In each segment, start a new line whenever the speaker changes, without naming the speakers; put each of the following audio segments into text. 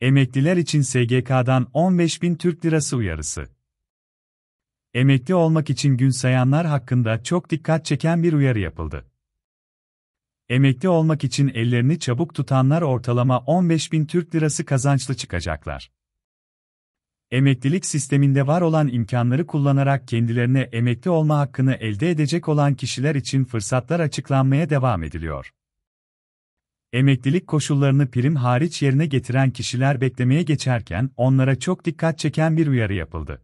Emekliler için SGK'dan 15 bin Türk Lirası uyarısı. Emekli olmak için gün sayanlar hakkında çok dikkat çeken bir uyarı yapıldı. Emekli olmak için ellerini çabuk tutanlar ortalama 15 bin Türk Lirası kazançlı çıkacaklar. Emeklilik sisteminde var olan imkanları kullanarak kendilerine emekli olma hakkını elde edecek olan kişiler için fırsatlar açıklanmaya devam ediliyor. Emeklilik koşullarını prim hariç yerine getiren kişiler beklemeye geçerken onlara çok dikkat çeken bir uyarı yapıldı.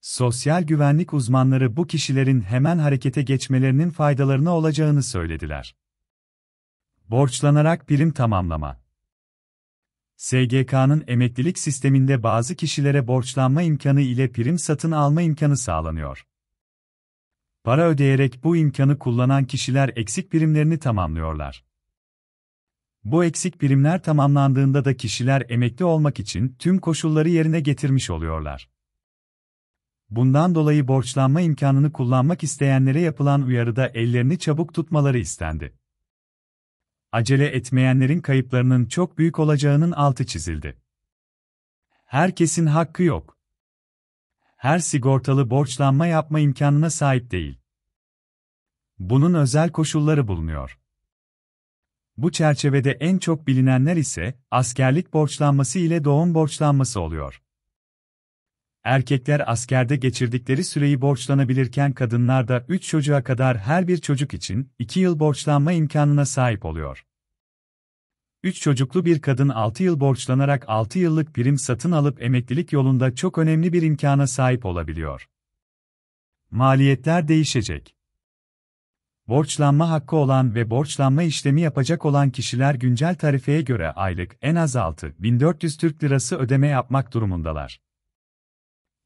Sosyal güvenlik uzmanları bu kişilerin hemen harekete geçmelerinin faydalarını olacağını söylediler. Borçlanarak prim tamamlama. SGK'nın emeklilik sisteminde bazı kişilere borçlanma imkanı ile prim satın alma imkanı sağlanıyor. Para ödeyerek bu imkanı kullanan kişiler eksik primlerini tamamlıyorlar. Bu eksik primler tamamlandığında da kişiler emekli olmak için tüm koşulları yerine getirmiş oluyorlar. Bundan dolayı borçlanma imkanını kullanmak isteyenlere yapılan uyarıda ellerini çabuk tutmaları istendi. Acele etmeyenlerin kayıplarının çok büyük olacağının altı çizildi. Herkesin hakkı yok. Her sigortalı borçlanma yapma imkanına sahip değil. Bunun özel koşulları bulunuyor. Bu çerçevede en çok bilinenler ise askerlik borçlanması ile doğum borçlanması oluyor. Erkekler askerde geçirdikleri süreyi borçlanabilirken kadınlar da 3 çocuğa kadar her bir çocuk için 2 yıl borçlanma imkanına sahip oluyor. 3 çocuklu bir kadın 6 yıl borçlanarak 6 yıllık birim satın alıp emeklilik yolunda çok önemli bir imkana sahip olabiliyor. Maliyetler değişecek borçlanma hakkı olan ve borçlanma işlemi yapacak olan kişiler güncel tarifeye göre aylık en az 6.400 Türk Lirası ödeme yapmak durumundalar.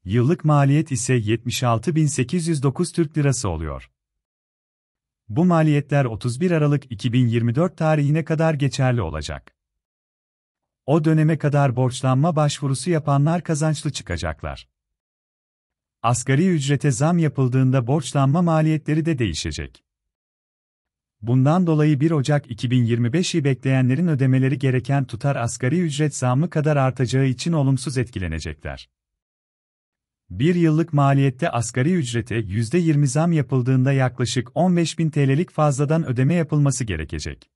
Yıllık maliyet ise 76.809 Türk Lirası oluyor. Bu maliyetler 31 Aralık 2024 tarihine kadar geçerli olacak. O döneme kadar borçlanma başvurusu yapanlar kazançlı çıkacaklar. Asgari ücrete zam yapıldığında borçlanma maliyetleri de değişecek. Bundan dolayı 1 Ocak 2025'i bekleyenlerin ödemeleri gereken tutar asgari ücret zammı kadar artacağı için olumsuz etkilenecekler. Bir yıllık maliyette asgari ücrete %20 zam yapıldığında yaklaşık 15 15.000 TL'lik fazladan ödeme yapılması gerekecek.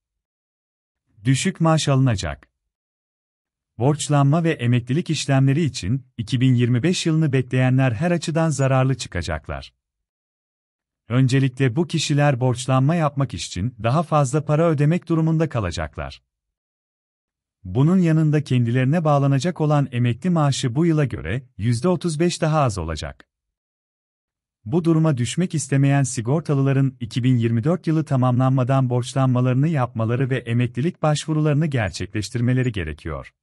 Düşük maaş alınacak. Borçlanma ve emeklilik işlemleri için 2025 yılını bekleyenler her açıdan zararlı çıkacaklar. Öncelikle bu kişiler borçlanma yapmak için daha fazla para ödemek durumunda kalacaklar. Bunun yanında kendilerine bağlanacak olan emekli maaşı bu yıla göre %35 daha az olacak. Bu duruma düşmek istemeyen sigortalıların 2024 yılı tamamlanmadan borçlanmalarını yapmaları ve emeklilik başvurularını gerçekleştirmeleri gerekiyor.